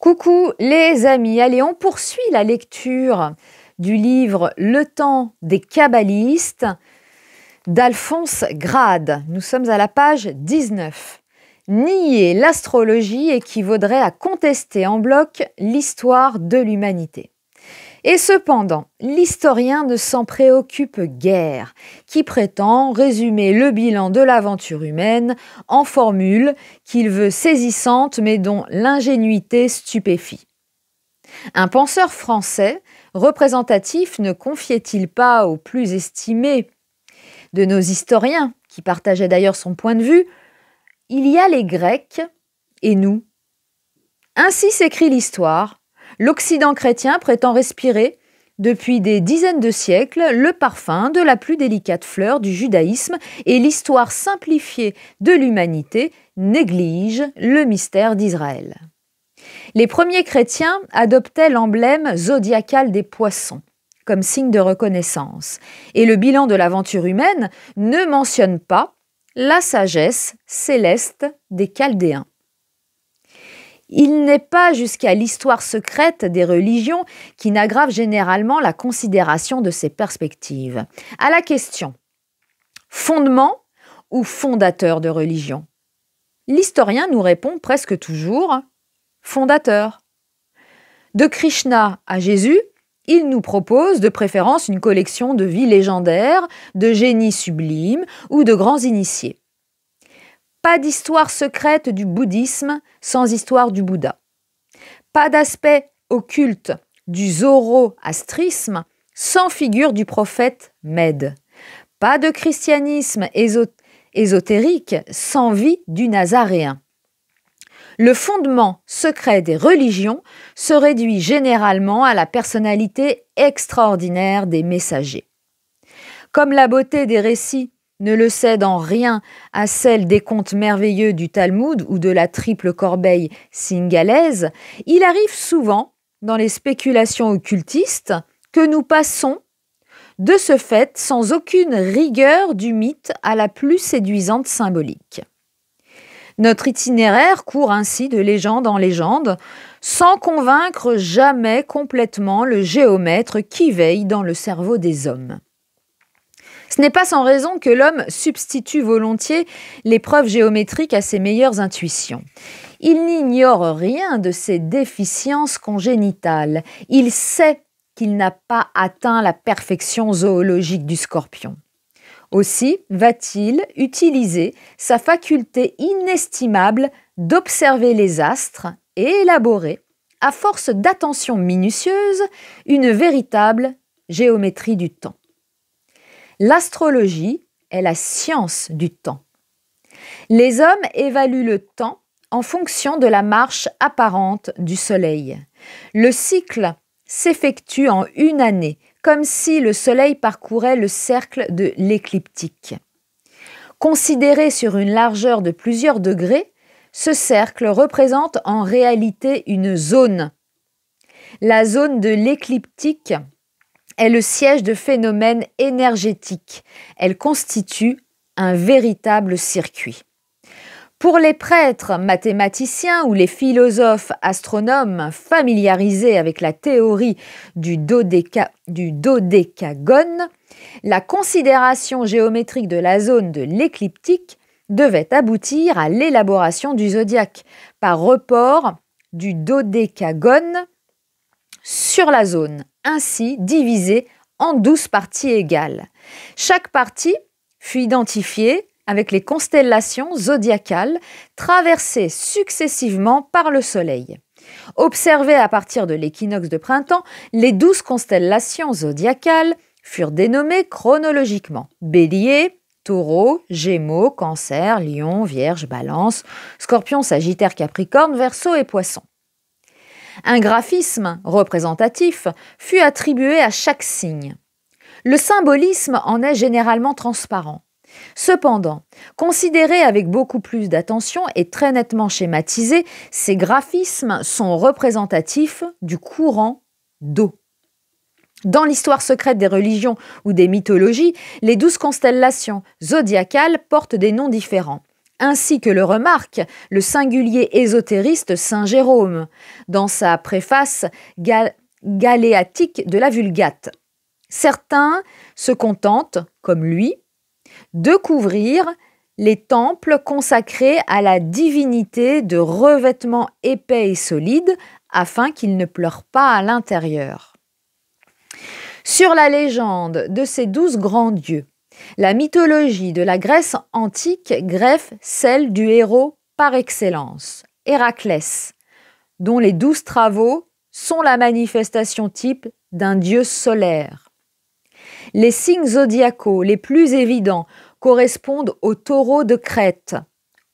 Coucou les amis, allez, on poursuit la lecture du livre Le temps des kabbalistes d'Alphonse Grade. Nous sommes à la page 19. Nier l'astrologie équivaudrait à contester en bloc l'histoire de l'humanité. Et cependant, l'historien ne s'en préoccupe guère, qui prétend résumer le bilan de l'aventure humaine en formules qu'il veut saisissantes mais dont l'ingénuité stupéfie. Un penseur français représentatif ne confiait-il pas au plus estimé de nos historiens, qui partageaient d'ailleurs son point de vue, Il y a les Grecs et nous. Ainsi s'écrit l'histoire, L'Occident chrétien prétend respirer depuis des dizaines de siècles le parfum de la plus délicate fleur du judaïsme et l'histoire simplifiée de l'humanité néglige le mystère d'Israël. Les premiers chrétiens adoptaient l'emblème zodiacal des poissons comme signe de reconnaissance, et le bilan de l'aventure humaine ne mentionne pas la sagesse céleste des Chaldéens. Il n'est pas jusqu'à l'histoire secrète des religions qui n'aggrave généralement la considération de ces perspectives. À la question fondement ou fondateur de religion L'historien nous répond presque toujours fondateur. De Krishna à Jésus, il nous propose de préférence une collection de vies légendaires, de génies sublimes ou de grands initiés. Pas d'histoire secrète du bouddhisme sans histoire du Bouddha. Pas d'aspect occulte du zoroastrisme sans figure du prophète Mède. Pas de christianisme ésotérique sans vie du Nazaréen. Le fondement secret des religions se réduit généralement à la personnalité extraordinaire des messagers. Comme la beauté des récits ne le cède en rien à celle des contes merveilleux du Talmud ou de la triple corbeille singalaise, il arrive souvent, dans les spéculations occultistes, que nous passons, de ce fait, sans aucune rigueur du mythe à la plus séduisante symbolique. Notre itinéraire court ainsi de légende en légende, sans convaincre jamais complètement le géomètre qui veille dans le cerveau des hommes. Ce n'est pas sans raison que l'homme substitue volontiers les preuves géométriques à ses meilleures intuitions. Il n'ignore rien de ses déficiences congénitales. Il sait qu'il n'a pas atteint la perfection zoologique du scorpion. Aussi va-t-il utiliser sa faculté inestimable d'observer les astres et élaborer, à force d'attention minutieuse, une véritable géométrie du temps. L'astrologie est la science du temps. Les hommes évaluent le temps en fonction de la marche apparente du Soleil. Le cycle s'effectue en une année, comme si le Soleil parcourait le cercle de l'écliptique. Considéré sur une largeur de plusieurs degrés, ce cercle représente en réalité une zone. La zone de l'écliptique est le siège de phénomènes énergétiques. Elle constitue un véritable circuit. Pour les prêtres, mathématiciens ou les philosophes, astronomes familiarisés avec la théorie du, du dodécagone, la considération géométrique de la zone de l'écliptique devait aboutir à l'élaboration du zodiaque par report du dodécagone sur la zone, ainsi divisée en douze parties égales. Chaque partie fut identifiée avec les constellations zodiacales traversées successivement par le Soleil. Observées à partir de l'équinoxe de printemps, les douze constellations zodiacales furent dénommées chronologiquement Bélier, Taureau, Gémeaux, Cancer, Lion, Vierge, Balance, Scorpion, Sagittaire, Capricorne, Verseau et Poisson. Un graphisme représentatif fut attribué à chaque signe. Le symbolisme en est généralement transparent. Cependant, considérés avec beaucoup plus d'attention et très nettement schématisés, ces graphismes sont représentatifs du courant d'eau. Dans l'histoire secrète des religions ou des mythologies, les douze constellations zodiacales portent des noms différents ainsi que le remarque le singulier ésotériste Saint Jérôme, dans sa préface galéatique de la Vulgate. Certains se contentent, comme lui, de couvrir les temples consacrés à la divinité de revêtements épais et solides afin qu'ils ne pleurent pas à l'intérieur. Sur la légende de ces douze grands dieux, la mythologie de la Grèce antique greffe celle du héros par excellence, Héraclès, dont les douze travaux sont la manifestation type d'un dieu solaire. Les signes zodiacaux les plus évidents correspondent au taureau de Crète,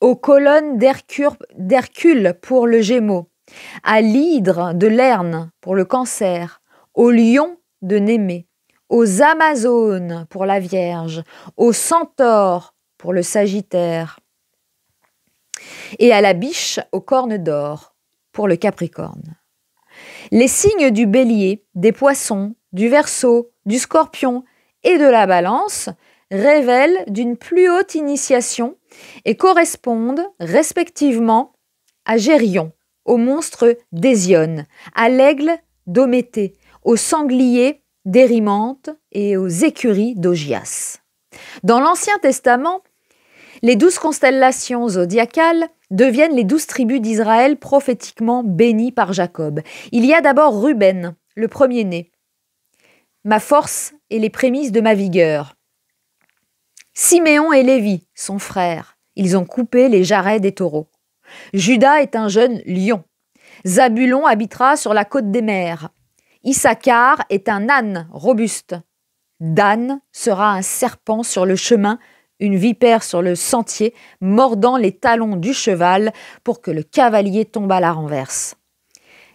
aux colonnes d'Hercule pour le Gémeaux, à l'hydre de Lerne pour le cancer, au lion de Némée aux Amazones pour la Vierge, aux Centaures pour le Sagittaire, et à la biche aux cornes d'or pour le Capricorne. Les signes du bélier, des poissons, du verso, du scorpion et de la balance révèlent d'une plus haute initiation et correspondent respectivement à Gérion, au monstre d'Hésione, à l'aigle d'Ométhée, au sanglier d'Érimante et aux écuries d'Ogias. Dans l'Ancien Testament, les douze constellations zodiacales deviennent les douze tribus d'Israël prophétiquement bénies par Jacob. Il y a d'abord Ruben, le premier-né, ma force et les prémices de ma vigueur. Siméon et Lévi, son frère, ils ont coupé les jarrets des taureaux. Judas est un jeune lion. Zabulon habitera sur la côte des mers. Issachar est un âne robuste. Dan sera un serpent sur le chemin, une vipère sur le sentier, mordant les talons du cheval pour que le cavalier tombe à la renverse.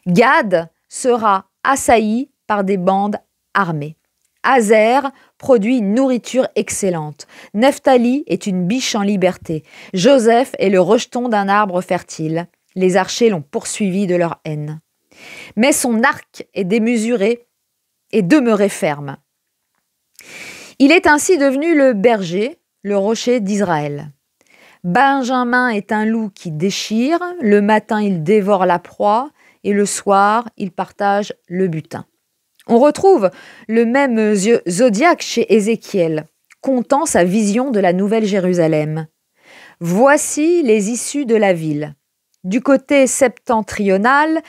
Gad sera assailli par des bandes armées. Azer produit une nourriture excellente. Neftali est une biche en liberté. Joseph est le rejeton d'un arbre fertile. Les archers l'ont poursuivi de leur haine. Mais son arc est démesuré et demeuré ferme. Il est ainsi devenu le berger, le rocher d'Israël. Benjamin est un loup qui déchire, le matin il dévore la proie et le soir il partage le butin. On retrouve le même zodiaque chez Ézéchiel, comptant sa vision de la Nouvelle Jérusalem. Voici les issues de la ville. Du côté septentrional,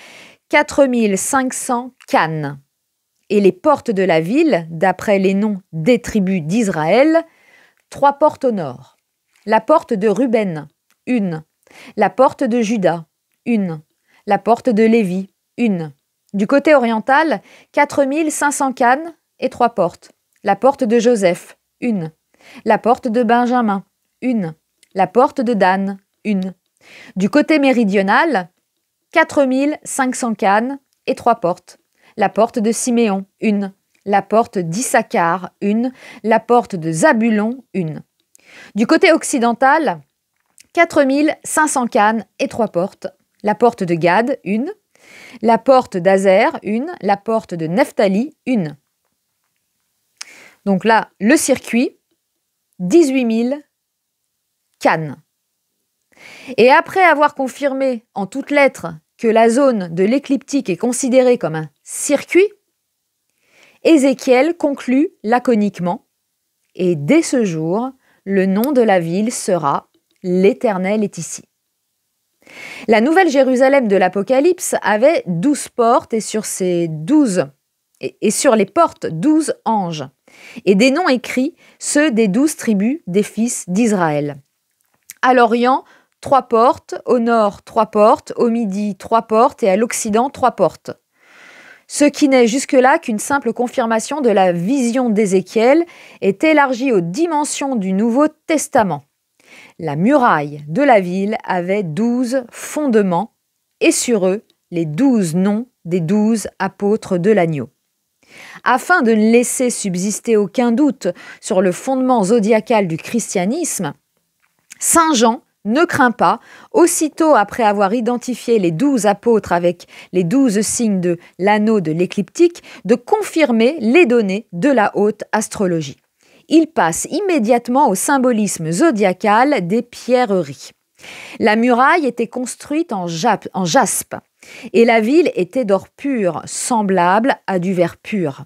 4500 cannes. Et les portes de la ville, d'après les noms des tribus d'Israël, trois portes au nord. La porte de Ruben, une. La porte de Juda, une. La porte de Lévi, une. Du côté oriental, 4500 cannes et trois portes. La porte de Joseph, une. La porte de Benjamin, une. La porte de Dan, une. Du côté méridional, 4500 cannes et trois portes. La porte de Siméon, une. La porte d'Issacar, une. La porte de Zabulon, une. Du côté occidental, 4500 cannes et trois portes. La porte de Gad, une. La porte d'Azer, une. La porte de Neftali, une. Donc là, le circuit, 18 000 cannes. Et après avoir confirmé en toutes lettres que la zone de l'écliptique est considérée comme un circuit, Ézéchiel conclut laconiquement Et dès ce jour, le nom de la ville sera L'Éternel est ici. La nouvelle Jérusalem de l'Apocalypse avait douze portes et sur ces douze sur les portes douze anges et des noms écrits, ceux des douze tribus des fils d'Israël. À l'Orient, trois portes, au nord trois portes, au midi trois portes et à l'occident trois portes. Ce qui n'est jusque-là qu'une simple confirmation de la vision d'Ézéchiel est élargi aux dimensions du Nouveau Testament. La muraille de la ville avait douze fondements et sur eux les douze noms des douze apôtres de l'agneau. Afin de ne laisser subsister aucun doute sur le fondement zodiacal du christianisme, Saint Jean ne craint pas, aussitôt après avoir identifié les douze apôtres avec les douze signes de l'anneau de l'écliptique, de confirmer les données de la haute astrologie. Il passe immédiatement au symbolisme zodiacal des pierreries. La muraille était construite en, jaspe et la ville était d'or pur, semblable à du verre pur.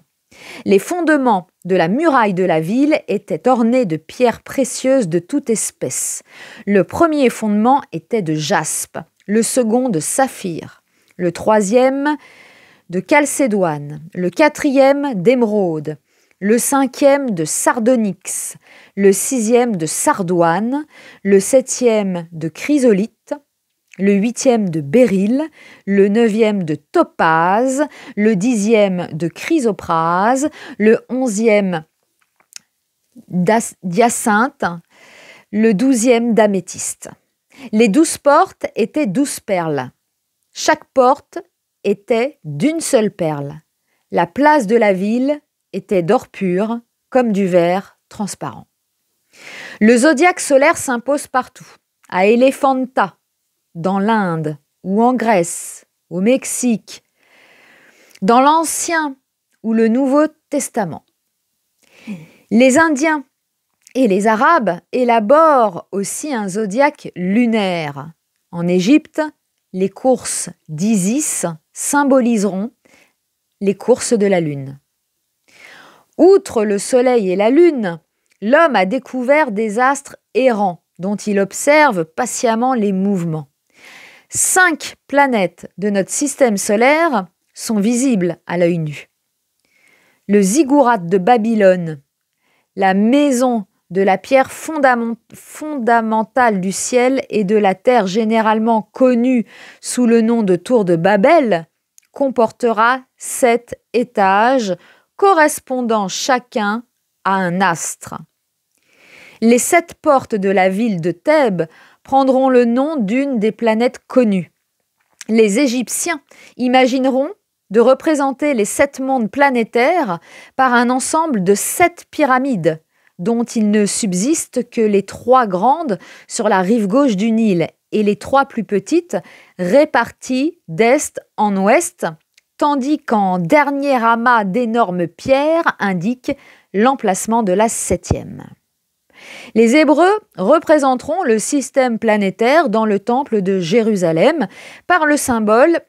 Les fondements de la muraille de la ville étaient ornés de pierres précieuses de toute espèce. Le premier fondement était de jaspe, le second de saphir, le troisième de chalcédoine, le quatrième d'émeraude, le cinquième de sardonyx, le sixième de sardoine, le septième de chrysolite, le huitième de béryl, le neuvième de topaz, le dixième de chrysoprase, le onzième d'hyacinthe, le douzième d'améthyste. Les douze portes étaient douze perles. Chaque porte était d'une seule perle. La place de la ville était d'or pur, comme du verre transparent. Le zodiaque solaire s'impose partout. À Elephanta, dans l'Inde ou en Grèce, au Mexique, dans l'Ancien ou le Nouveau Testament. Les Indiens et les Arabes élaborent aussi un zodiaque lunaire. En Égypte, les courses d'Isis symboliseront les courses de la Lune. Outre le Soleil et la Lune, l'homme a découvert des astres errants dont il observe patiemment les mouvements. Cinq planètes de notre système solaire sont visibles à l'œil nu. Le ziggurat de Babylone, la maison de la pierre fondamentale du ciel et de la terre généralement connue sous le nom de tour de Babel, comportera sept étages correspondant chacun à un astre. Les sept portes de la ville de Thèbes prendront le nom d'une des planètes connues. Les Égyptiens imagineront de représenter les sept mondes planétaires par un ensemble de sept pyramides, dont il ne subsiste que les trois grandes sur la rive gauche du Nil et les trois plus petites réparties d'est en ouest, tandis qu'en dernier amas d'énormes pierres indique l'emplacement de la septième. Les Hébreux représenteront le système planétaire dans le temple de Jérusalem par le symbole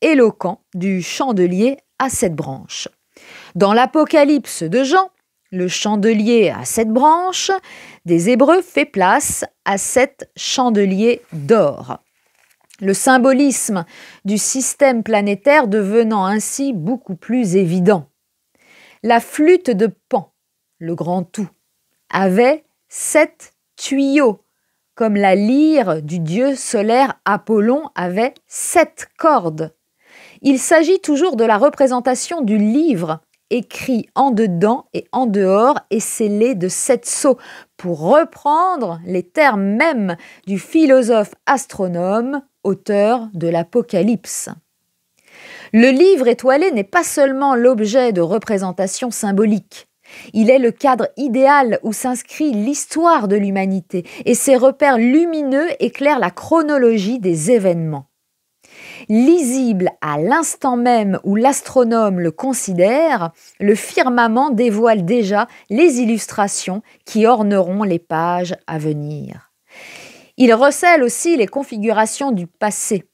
éloquent du chandelier à sept branches. Dans l'Apocalypse de Jean, le chandelier à sept branches des Hébreux fait place à sept chandeliers d'or. Le symbolisme du système planétaire devenant ainsi beaucoup plus évident. La flûte de Pan, le grand tout, avait sept tuyaux, comme la lyre du dieu solaire Apollon avait sept cordes. Il s'agit toujours de la représentation du livre, écrit en dedans et en dehors et scellé de sept sceaux, pour reprendre les termes mêmes du philosophe astronome, auteur de l'Apocalypse. Le livre étoilé n'est pas seulement l'objet de représentations symboliques. Il est le cadre idéal où s'inscrit l'histoire de l'humanité et ses repères lumineux éclairent la chronologie des événements. Lisible à l'instant même où l'astronome le considère, le firmament dévoile déjà les illustrations qui orneront les pages à venir. Il recèle aussi les configurations du passé,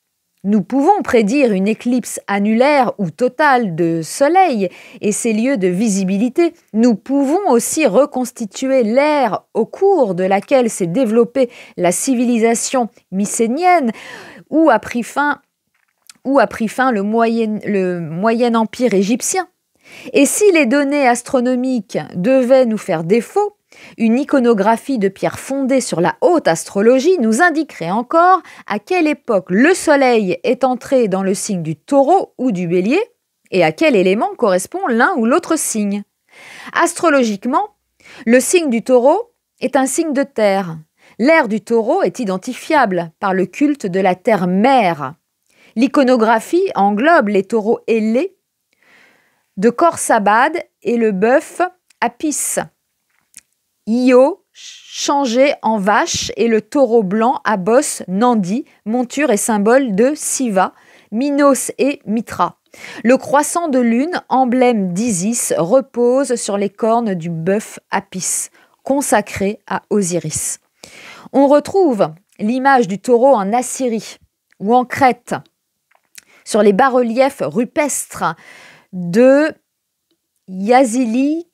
nous pouvons prédire une éclipse annulaire ou totale de Soleil et ses lieux de visibilité. Nous pouvons aussi reconstituer l'ère au cours de laquelle s'est développée la civilisation mycénienne ou a pris fin, ou a pris fin le Moyen Empire égyptien. Et si les données astronomiques devaient nous faire défaut, une iconographie de pierre fondée sur la haute astrologie nous indiquerait encore à quelle époque le Soleil est entré dans le signe du taureau ou du bélier et à quel élément correspond l'un ou l'autre signe. Astrologiquement, le signe du taureau est un signe de terre. L'ère du taureau est identifiable par le culte de la terre-mère. L'iconographie englobe les taureaux ailés de Korsabad et le bœuf Apis. Io changé en vache et le taureau blanc à bosse Nandi, monture et symbole de Siva, Minos et Mitra. Le croissant de lune, emblème d'Isis, repose sur les cornes du bœuf Apis, consacré à Osiris. On retrouve l'image du taureau en Assyrie ou en Crète, sur les bas-reliefs rupestres de Yazili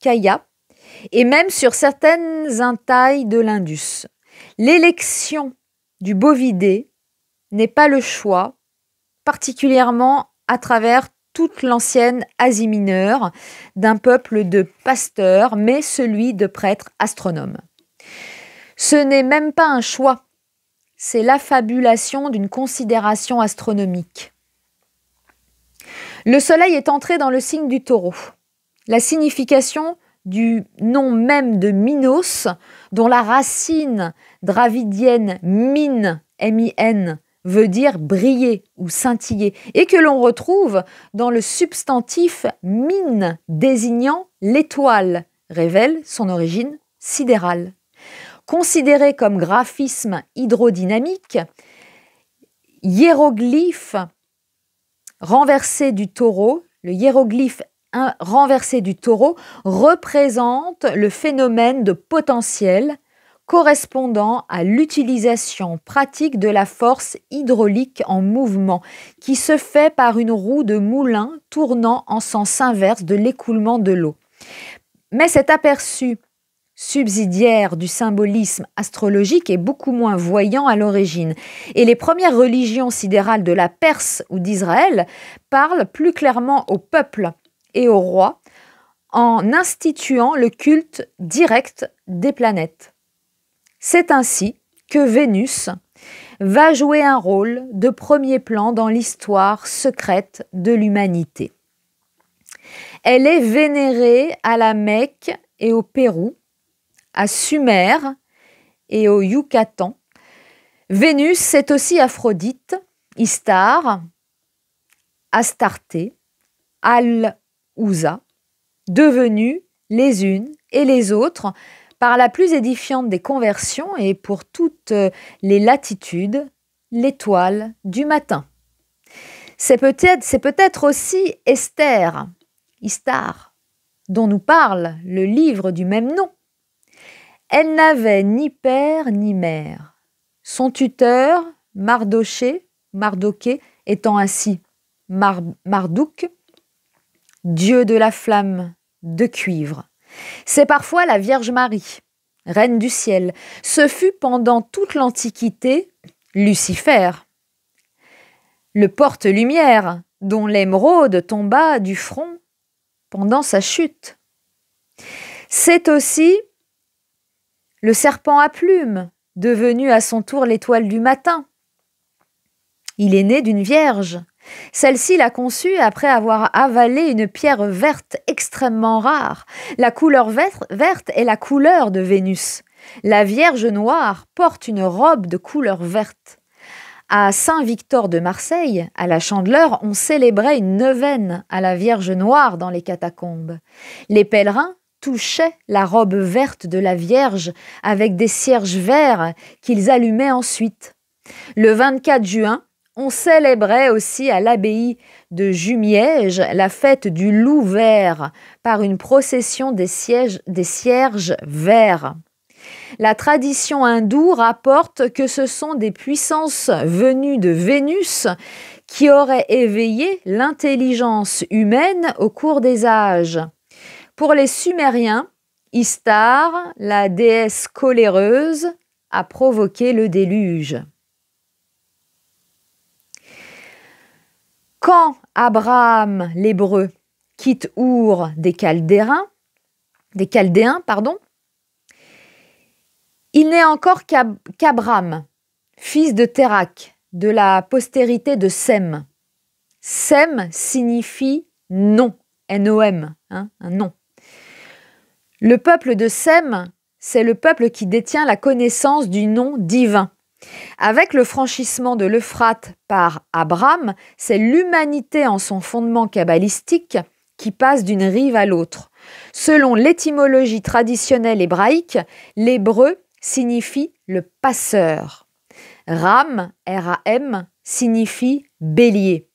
Kaya, et même sur certaines intailles de l'Indus. L'élection du bovidé n'est pas le choix, particulièrement à travers toute l'ancienne Asie mineure, d'un peuple de pasteurs, mais celui de prêtres astronomes. Ce n'est même pas un choix, c'est l'affabulation d'une considération astronomique. Le Soleil est entré dans le signe du taureau. La signification du nom même de Minos, dont la racine dravidienne Min, M-I-N, veut dire briller ou scintiller, et que l'on retrouve dans le substantif mine, désignant l'étoile, révèle son origine sidérale. Considéré comme graphisme hydrodynamique, hiéroglyphe renversé du taureau, le hiéroglyphe renversé du taureau représente le phénomène de potentiel correspondant à l'utilisation pratique de la force hydraulique en mouvement, qui se fait par une roue de moulin tournant en sens inverse de l'écoulement de l'eau. Mais cet aperçu subsidiaire du symbolisme astrologique est beaucoup moins voyant à l'origine, et les premières religions sidérales de la Perse ou d'Israël parlent plus clairement au peuple et au roi en instituant le culte direct des planètes. C'est ainsi que Vénus va jouer un rôle de premier plan dans l'histoire secrète de l'humanité. Elle est vénérée à la Mecque et au Pérou, à Sumer et au Yucatan. Vénus est aussi Aphrodite, Istar, Astarté, Al devenues les unes et les autres par la plus édifiante des conversions et pour toutes euh, les latitudes, l'étoile du matin. C'est peut-être, aussi Esther, Istar, dont nous parle le livre du même nom. Elle n'avait ni père ni mère. Son tuteur, Mardoché, Mardoké, étant ainsi Mardouk, dieu de la flamme, de cuivre. C'est parfois la Vierge Marie, reine du ciel. Ce fut pendant toute l'Antiquité Lucifer, le porte-lumière dont l'émeraude tomba du front pendant sa chute. C'est aussi le serpent à plumes, devenu à son tour l'étoile du matin. Il est né d'une vierge, celle-ci l'a conçue après avoir avalé une pierre verte extrêmement rare. La couleur verte est la couleur de Vénus. La Vierge noire porte une robe de couleur verte. À Saint-Victor de Marseille, à la Chandeleur, on célébrait une neuvaine à la Vierge noire dans les catacombes. Les pèlerins touchaient la robe verte de la Vierge avec des cierges verts qu'ils allumaient ensuite. Le 24 juin, on célébrait aussi à l'abbaye de Jumièges la fête du loup vert par une procession des, sièges, des cierges verts. La tradition hindoue rapporte que ce sont des puissances venues de Vénus qui auraient éveillé l'intelligence humaine au cours des âges. Pour les Sumériens, Istar, la déesse coléreuse, a provoqué le déluge. Quand Abraham l'Hébreu quitte Our des Chaldéens, des pardon, il n'est encore qu'Abraham, fils de Terak, de la postérité de Sem. Sem signifie nom, n m hein, un nom. Le peuple de Sem, c'est le peuple qui détient la connaissance du nom divin. Avec le franchissement de l'Euphrate par Abraham, c'est l'humanité en son fondement kabbalistique qui passe d'une rive à l'autre. Selon l'étymologie traditionnelle hébraïque, l'hébreu signifie le passeur. Ram, R-A-M, signifie bélier.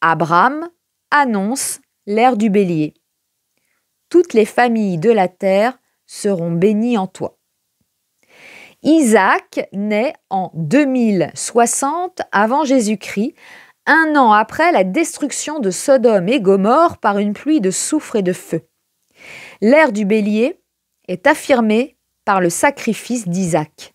Abraham annonce l'ère du bélier. Toutes les familles de la terre seront bénies en toi. Isaac naît en 2060 avant Jésus-Christ, un an après la destruction de Sodome et Gomorre par une pluie de soufre et de feu. L'ère du bélier est affirmée par le sacrifice d'Isaac.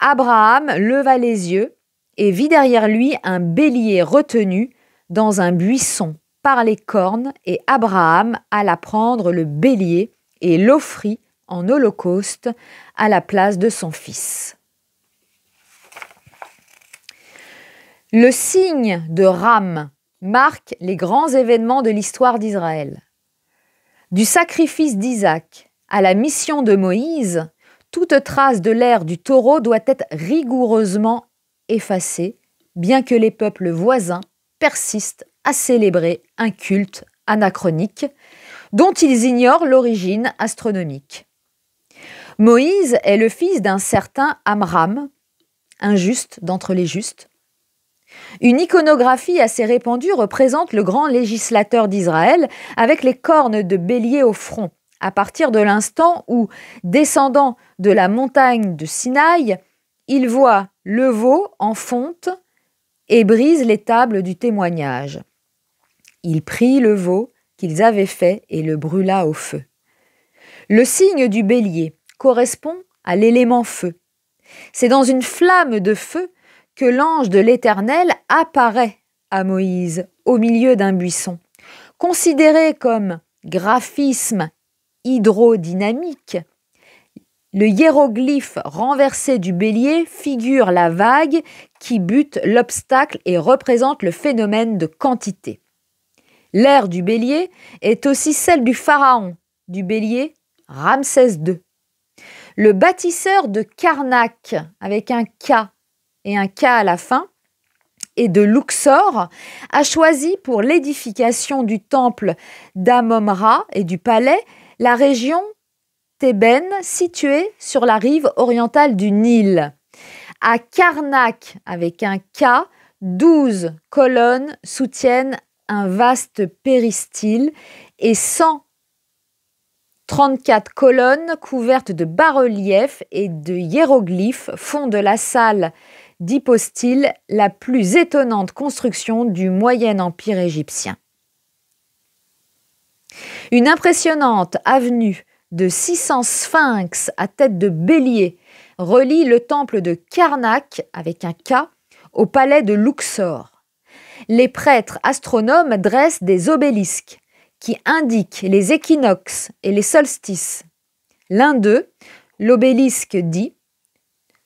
Abraham leva les yeux et vit derrière lui un bélier retenu dans un buisson par les cornes, et Abraham alla prendre le bélier et l'offrit en holocauste à la place de son fils. Le signe de Ram marque les grands événements de l'histoire d'Israël. Du sacrifice d'Isaac à la mission de Moïse, toute trace de l'ère du taureau doit être rigoureusement effacée, bien que les peuples voisins persistent à célébrer un culte anachronique dont ils ignorent l'origine astronomique. Moïse est le fils d'un certain Amram, injuste d'entre les justes. Une iconographie assez répandue représente le grand législateur d'Israël avec les cornes de bélier au front. À partir de l'instant où, descendant de la montagne de Sinaï, il voit le veau en fonte et brise les tables du témoignage. Il prit le veau qu'ils avaient fait et le brûla au feu. Le signe du bélier correspond à l'élément feu. C'est dans une flamme de feu que l'ange de l'Éternel apparaît à Moïse au milieu d'un buisson. Considéré comme graphisme hydrodynamique, le hiéroglyphe renversé du bélier figure la vague qui bute l'obstacle et représente le phénomène de quantité. L'ère du bélier est aussi celle du pharaon, du bélier Ramsès II. Le bâtisseur de Karnak, avec un K et un K à la fin, et de Luxor, a choisi pour l'édification du temple d'Amomra et du palais la région Thébène, située sur la rive orientale du Nil. À Karnak, avec un K, douze colonnes soutiennent un vaste péristyle et 100 34 colonnes couvertes de bas-reliefs et de hiéroglyphes font de la salle d'hypostyle la plus étonnante construction du Moyen Empire égyptien. Une impressionnante avenue de 600 sphinx à tête de bélier relie le temple de Karnak, avec un K, au palais de Luxor. Les prêtres astronomes dressent des obélisques qui indique les équinoxes et les solstices. L'un d'eux, l'obélisque dit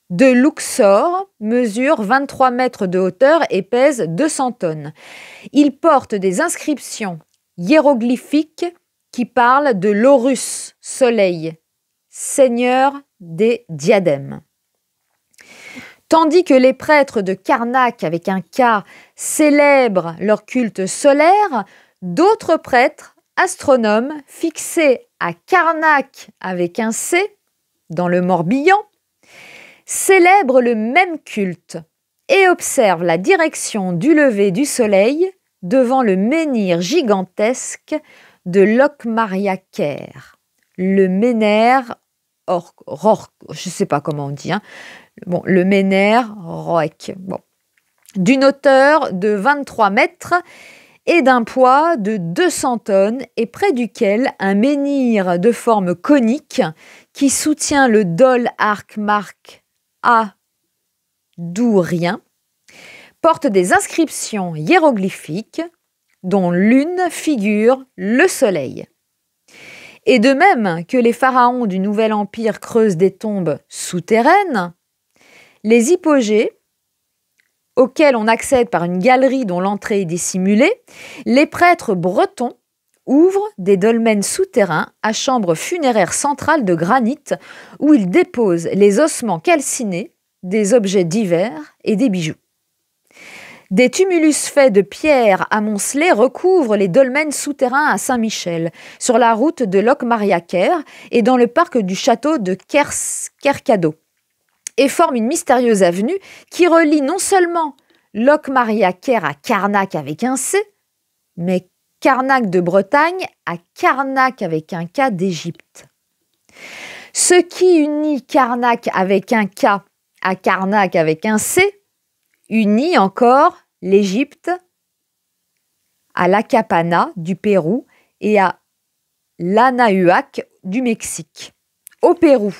de Luxor mesure 23 mètres de hauteur et pèse 200 tonnes. Il porte des inscriptions hiéroglyphiques qui parlent de l'Horus, soleil, seigneur des diadèmes. Tandis que les prêtres de Karnak, avec un K, célèbrent leur culte solaire, D'autres prêtres, astronomes, fixés à Carnac avec un C, dans le Morbihan, célèbrent le même culte et observent la direction du lever du soleil devant le menhir gigantesque de Locmariaker, le menhir or, je sais pas comment on dit, hein. bon, le menhir roec, d'une hauteur de 23 mètres et d'un poids de 200 tonnes et près duquel un menhir de forme conique qui soutient le dol arc marque A d'Ourien porte des inscriptions hiéroglyphiques dont l'une figure le soleil. Et de même que les pharaons du Nouvel Empire creusent des tombes souterraines, les hypogées auquel on accède par une galerie dont l'entrée est dissimulée, les prêtres bretons ouvrent des dolmens souterrains à chambre funéraire centrale de granit où ils déposent les ossements calcinés, des objets divers et des bijoux. Des tumulus faits de pierres amoncelées recouvrent les dolmens souterrains à Saint-Michel, sur la route de Locmariaquer et dans le parc du château de Kers et forme une mystérieuse avenue qui relie non seulement loc à Carnac avec un C, mais Carnac de Bretagne à Carnac avec un K d'Égypte. Ce qui unit Carnac avec un K à Carnac avec un C unit encore l'Égypte à l'Acapana du Pérou et à l'Anahuac du Mexique. Au Pérou,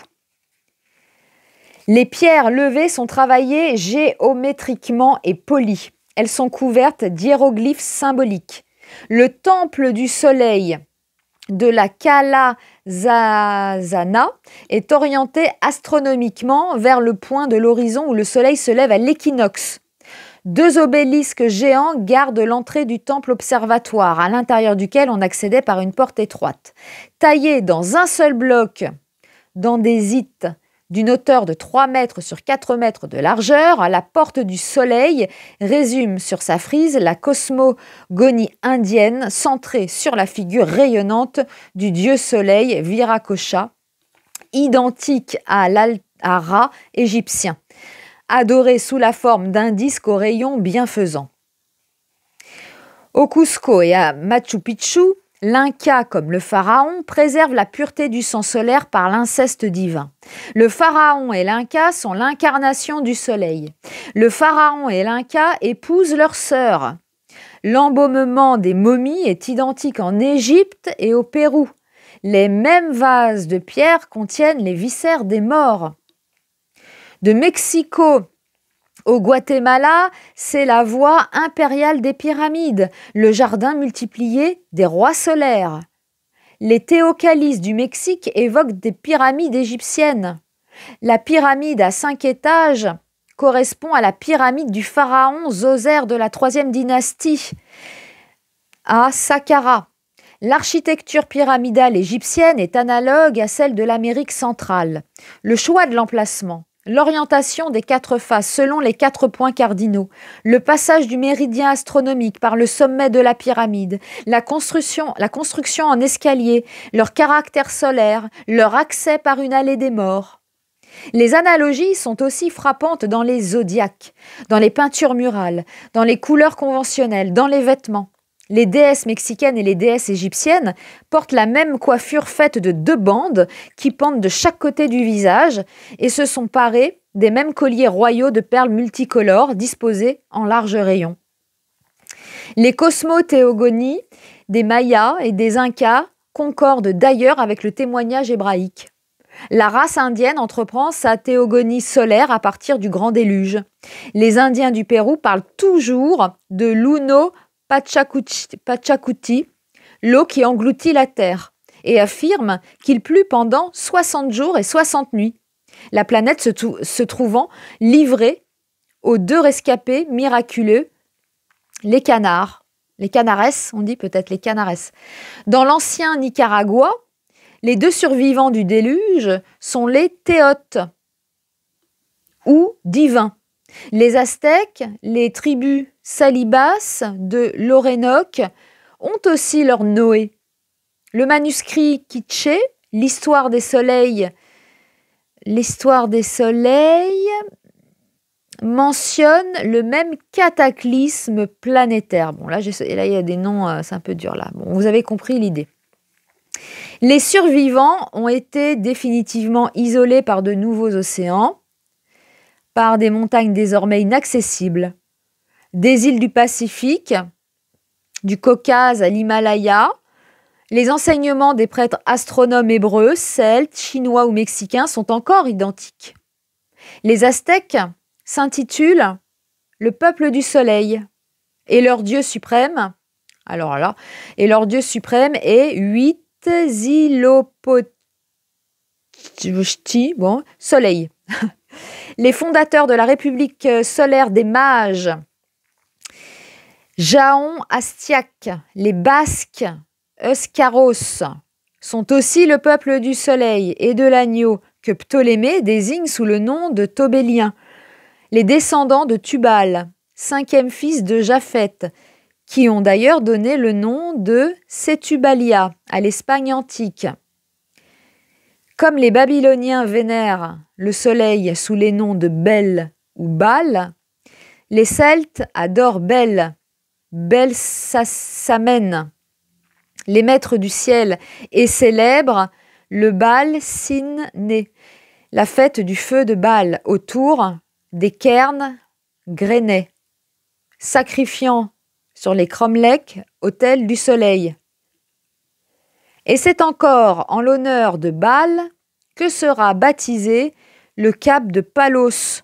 les pierres levées sont travaillées géométriquement et polies. Elles sont couvertes d'hiéroglyphes symboliques. Le temple du soleil de la Kalasana est orienté astronomiquement vers le point de l'horizon où le soleil se lève à l'équinoxe. Deux obélisques géants gardent l'entrée du temple observatoire, à l'intérieur duquel on accédait par une porte étroite. taillée dans un seul bloc, dans des ites d'une hauteur de 3 mètres sur 4 mètres de largeur, la porte du soleil résume sur sa frise la cosmogonie indienne centrée sur la figure rayonnante du dieu soleil Viracocha, identique à l'Altara égyptien, adoré sous la forme d'un disque aux rayons bienfaisants. Au Cusco et à Machu Picchu, L'Inca, comme le pharaon, préserve la pureté du sang solaire par l'inceste divin. Le pharaon et l'Inca sont l'incarnation du soleil. Le pharaon et l'Inca épousent leurs sœurs. L'embaumement des momies est identique en Égypte et au Pérou. Les mêmes vases de pierre contiennent les viscères des morts. De Mexico au Guatemala, c'est la voie impériale des pyramides, le jardin multiplié des rois solaires. Les Théocalyses du Mexique évoquent des pyramides égyptiennes. La pyramide à cinq étages correspond à la pyramide du pharaon Zoser de la troisième dynastie à Saqqara. L'architecture pyramidale égyptienne est analogue à celle de l'Amérique centrale. Le choix de l'emplacement, L'orientation des quatre faces selon les quatre points cardinaux, le passage du méridien astronomique par le sommet de la pyramide, la construction, la construction en escalier, leur caractère solaire, leur accès par une allée des morts. Les analogies sont aussi frappantes dans les zodiaques, dans les peintures murales, dans les couleurs conventionnelles, dans les vêtements. Les déesses mexicaines et les déesses égyptiennes portent la même coiffure faite de deux bandes qui pendent de chaque côté du visage et se sont parées des mêmes colliers royaux de perles multicolores disposés en larges rayons. Les cosmothéogonies des Mayas et des Incas concordent d'ailleurs avec le témoignage hébraïque. La race indienne entreprend sa théogonie solaire à partir du grand déluge. Les Indiens du Pérou parlent toujours de l'uno Pachacuti, l'eau qui engloutit la terre, et affirme qu'il plut pendant 60 jours et 60 nuits, la planète se, trouvant livrée aux deux rescapés miraculeux, les canards, les canares, on dit peut-être les canarès. Dans l'ancien Nicaragua, les deux survivants du déluge sont les théotes ou divins. Les Aztèques, les tribus salibas de l'Orénoque, ont aussi leur Noé. Le manuscrit Quiché, l'histoire des soleils, l'histoire des soleils mentionne le même cataclysme planétaire. Bon, là, là il y a des noms, euh, c'est un peu dur là. Bon, vous avez compris l'idée. Les survivants ont été définitivement isolés par de nouveaux océans par des montagnes désormais inaccessibles, des îles du Pacifique, du Caucase à l'Himalaya, les enseignements des prêtres astronomes hébreux, celtes, chinois ou mexicains sont encore identiques. Les Aztèques s'intitulent le peuple du soleil et leur dieu suprême, alors là, et leur dieu suprême est Huitzilopochtli, bon, soleil. les fondateurs de la République euh, solaire des mages, Jaon Astiac, les Basques, Euskaros, sont aussi le peuple du soleil et de l'agneau que Ptolémée désigne sous le nom de Tobélien, les descendants de Tubal, cinquième fils de Japheth, qui ont d'ailleurs donné le nom de Setubalia à l'Espagne antique. Comme les Babyloniens vénèrent le soleil sous les noms de Bel ou Baal, les Celtes adorent Bel, Belsassamen, les maîtres du ciel, et célèbrent le Baal Sinné, la fête du feu de Baal autour des cairns Grénais, sacrifiant sur les cromlechs, autel du soleil, et c'est encore en l'honneur de Bâle que sera baptisé le cap de Palos,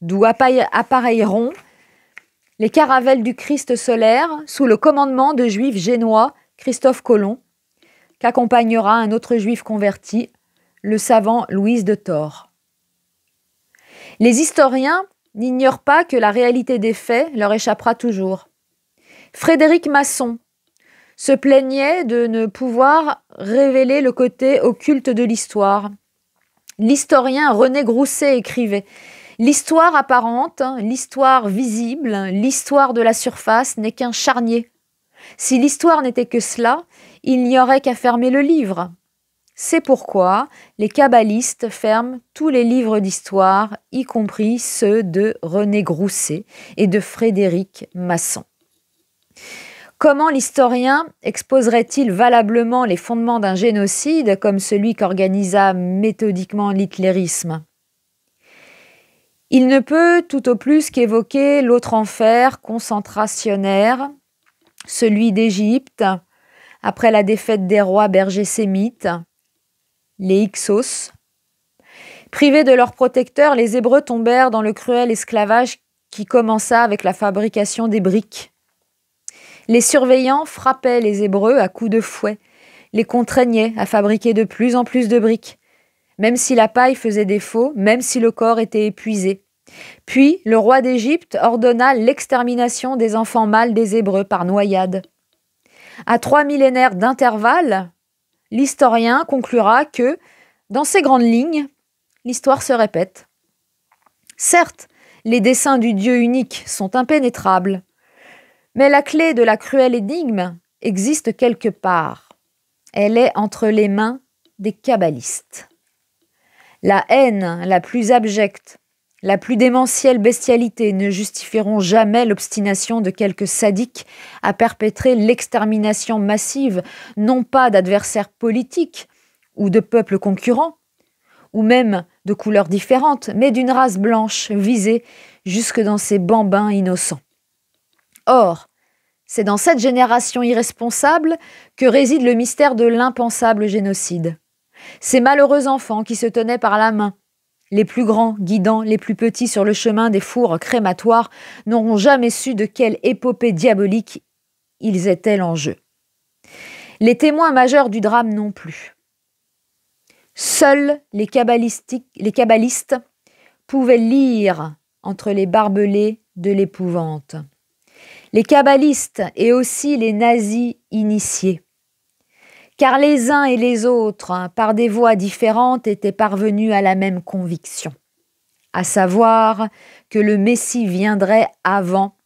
d'où appareilleront les caravelles du Christ solaire sous le commandement de juifs génois Christophe Colomb, qu'accompagnera un autre juif converti, le savant Louise de Thor. Les historiens n'ignorent pas que la réalité des faits leur échappera toujours. Frédéric Masson se plaignait de ne pouvoir révéler le côté occulte de l'histoire. L'historien René Grousset écrivait L'histoire apparente, hein, l'histoire visible, l'histoire de la surface n'est qu'un charnier. Si l'histoire n'était que cela, il n'y aurait qu'à fermer le livre. C'est pourquoi les kabbalistes ferment tous les livres d'histoire, y compris ceux de René Grousset et de Frédéric Masson. Comment l'historien exposerait-il valablement les fondements d'un génocide comme celui qu'organisa méthodiquement l'hitlérisme Il ne peut tout au plus qu'évoquer l'autre enfer concentrationnaire, celui d'Égypte, après la défaite des rois bergers sémites, les Hyksos. Privés de leurs protecteurs, les Hébreux tombèrent dans le cruel esclavage qui commença avec la fabrication des briques les surveillants frappaient les Hébreux à coups de fouet, les contraignaient à fabriquer de plus en plus de briques, même si la paille faisait défaut, même si le corps était épuisé. Puis le roi d'Égypte ordonna l'extermination des enfants mâles des Hébreux par noyade. À trois millénaires d'intervalle, l'historien conclura que, dans ces grandes lignes, l'histoire se répète. Certes, les desseins du Dieu unique sont impénétrables, mais la clé de la cruelle énigme existe quelque part. Elle est entre les mains des kabbalistes. La haine la plus abjecte, la plus démentielle bestialité ne justifieront jamais l'obstination de quelques sadiques à perpétrer l'extermination massive, non pas d'adversaires politiques ou de peuples concurrents, ou même de couleurs différentes, mais d'une race blanche visée jusque dans ses bambins innocents. Or, c'est dans cette génération irresponsable que réside le mystère de l'impensable génocide. Ces malheureux enfants qui se tenaient par la main, les plus grands guidant les plus petits sur le chemin des fours crématoires, n'auront jamais su de quelle épopée diabolique ils étaient l'enjeu. Les témoins majeurs du drame non plus. Seuls les, les kabbalistes pouvaient lire entre les barbelés de l'épouvante les kabbalistes et aussi les nazis initiés. Car les uns et les autres, hein, par des voies différentes, étaient parvenus à la même conviction, à savoir que le Messie viendrait avant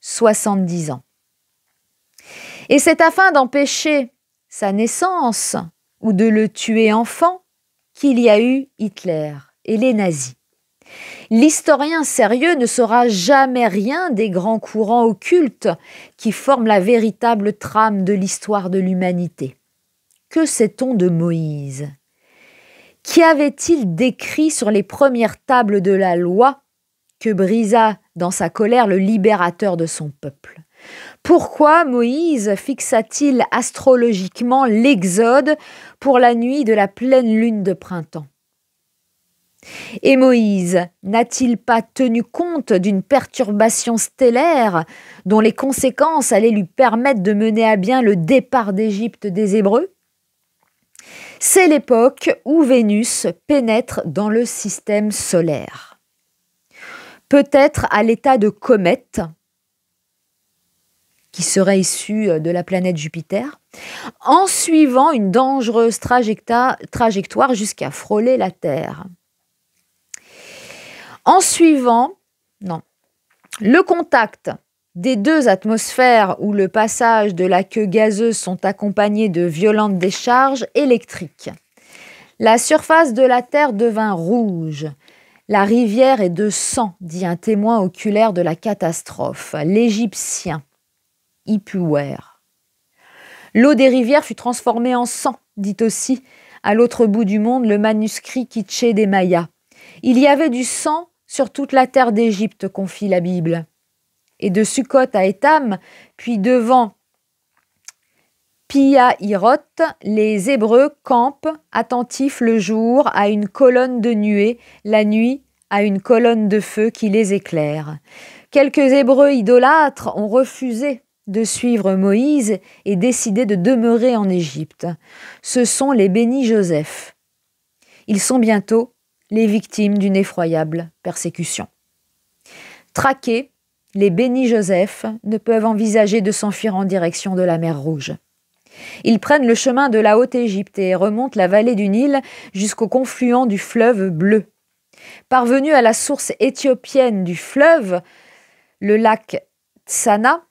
70 ans. Et c'est afin d'empêcher sa naissance ou de le tuer enfant qu'il y a eu Hitler et les nazis. L'historien sérieux ne saura jamais rien des grands courants occultes qui forment la véritable trame de l'histoire de l'humanité. Que sait-on de Moïse Qu'y avait-il décrit sur les premières tables de la loi que brisa dans sa colère le libérateur de son peuple pourquoi Moïse fixa-t-il astrologiquement l'Exode pour la nuit de la pleine lune de printemps et Moïse n'a-t-il pas tenu compte d'une perturbation stellaire dont les conséquences allaient lui permettre de mener à bien le départ d'Égypte des Hébreux C'est l'époque où Vénus pénètre dans le système solaire. Peut-être à l'état de comète, qui serait issue de la planète Jupiter, en suivant une dangereuse trajectoire jusqu'à frôler la Terre en suivant non, le contact des deux atmosphères où le passage de la queue gazeuse sont accompagnés de violentes décharges électriques. La surface de la Terre devint rouge. La rivière est de sang, dit un témoin oculaire de la catastrophe, l'Égyptien Ipuwer. L'eau des rivières fut transformée en sang, dit aussi à l'autre bout du monde le manuscrit Kitché des Mayas. Il y avait du sang sur toute la terre d'Égypte, confie la Bible. Et de Sukkot à Étam, puis devant Pia-Hiroth, les Hébreux campent, attentifs le jour à une colonne de nuée, la nuit à une colonne de feu qui les éclaire. Quelques Hébreux idolâtres ont refusé de suivre Moïse et décidé de demeurer en Égypte. Ce sont les bénis Joseph. Ils sont bientôt les victimes d'une effroyable persécution. Traqués, les bénis Joseph ne peuvent envisager de s'enfuir en direction de la mer Rouge. Ils prennent le chemin de la Haute-Égypte et remontent la vallée du Nil jusqu'au confluent du fleuve bleu. Parvenus à la source éthiopienne du fleuve, le lac Tsana,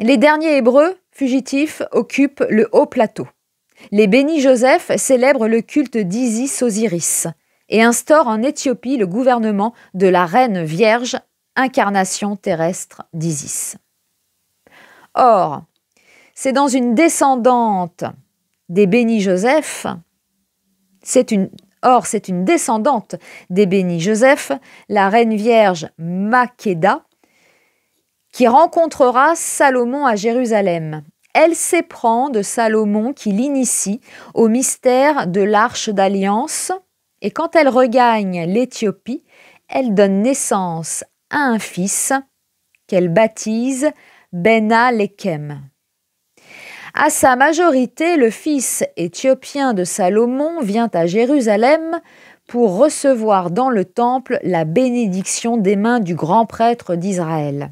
les derniers Hébreux fugitifs occupent le haut plateau. Les bénis Joseph célèbrent le culte d'Isis-Osiris, et instaure en Éthiopie le gouvernement de la reine vierge, incarnation terrestre d'Isis. Or, c'est dans une descendante des bénis Joseph, c'est une, or c'est une descendante des bénis Joseph, la reine vierge Makeda, qui rencontrera Salomon à Jérusalem. Elle s'éprend de Salomon qui l'initie au mystère de l'arche d'alliance, et quand elle regagne l'Éthiopie, elle donne naissance à un fils qu'elle baptise Benalekem. À sa majorité, le fils éthiopien de Salomon vient à Jérusalem pour recevoir dans le temple la bénédiction des mains du grand prêtre d'Israël.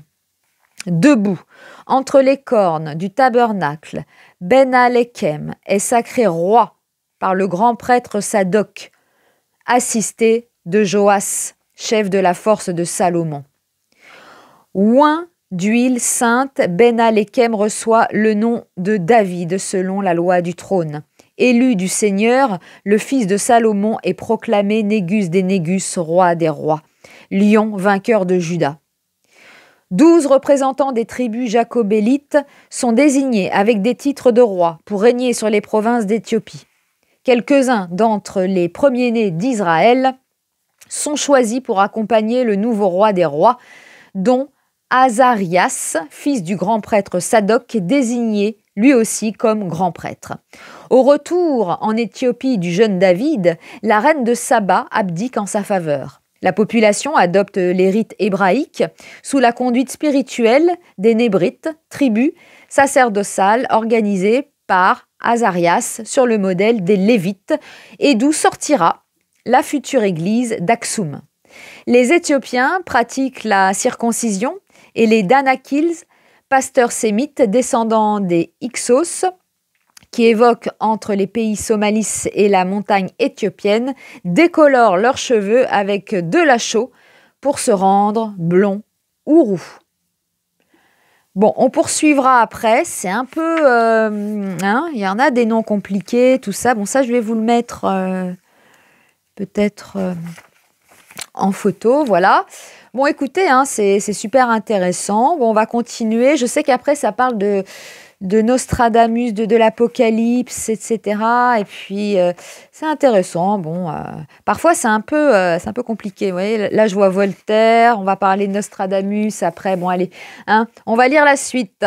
Debout, entre les cornes du tabernacle, Ben Alekem est sacré roi par le grand prêtre Sadoc assisté de Joas, chef de la force de Salomon. Ouin d'huile sainte, Ben Echem reçoit le nom de David selon la loi du trône. Élu du Seigneur, le fils de Salomon est proclamé Négus des Négus, roi des rois, lion vainqueur de Juda. Douze représentants des tribus jacobélites sont désignés avec des titres de roi pour régner sur les provinces d'Éthiopie. Quelques-uns d'entre les premiers-nés d'Israël sont choisis pour accompagner le nouveau roi des rois, dont Azarias, fils du grand prêtre Sadoc, désigné lui aussi comme grand prêtre. Au retour en Éthiopie du jeune David, la reine de Saba abdique en sa faveur. La population adopte les rites hébraïques sous la conduite spirituelle des Nébrites, tribus sacerdotales organisées par Azarias, sur le modèle des Lévites, et d'où sortira la future église d'Aksum. Les Éthiopiens pratiquent la circoncision et les Danakils, pasteurs sémites descendants des Ixos, qui évoquent entre les pays somalis et la montagne éthiopienne, décolorent leurs cheveux avec de la chaux pour se rendre blonds ou roux. Bon, on poursuivra après. C'est un peu. Euh, hein, il y en a des noms compliqués, tout ça. Bon, ça, je vais vous le mettre euh, peut-être euh, en photo. Voilà. Bon, écoutez, hein, c'est super intéressant. Bon, on va continuer. Je sais qu'après, ça parle de, de Nostradamus, de, l'Apocalypse, etc. Et puis, euh, c'est intéressant. Bon, euh, parfois, c'est un, peu, euh, un peu compliqué. Vous voyez, là, je vois Voltaire, on va parler de Nostradamus après. Bon, allez, hein, on va lire la suite.